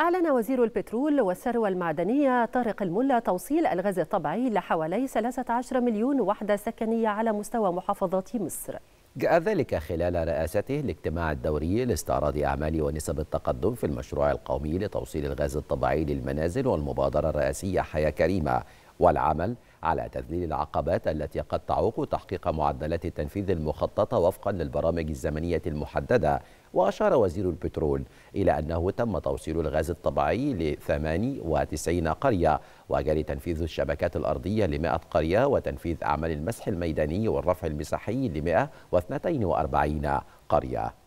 أعلن وزير البترول والثروة المعدنية طارق الملا توصيل الغاز الطبيعي لحوالي 13 مليون وحدة سكنية على مستوى محافظات مصر جاء ذلك خلال رئاسته الاجتماع الدوري لاستعراض أعمال ونسب التقدم في المشروع القومي لتوصيل الغاز الطبيعي للمنازل والمبادرة الرئاسية حياة كريمة والعمل على تذليل العقبات التي قد تعوق تحقيق معدلات التنفيذ المخططة وفقا للبرامج الزمنية المحددة وأشار وزير البترول إلى أنه تم توصيل الغاز الطبيعي ل 98 قرية وجري تنفيذ الشبكات الأرضية ل 100 قرية وتنفيذ أعمال المسح الميداني والرفع المساحي ل 142 قرية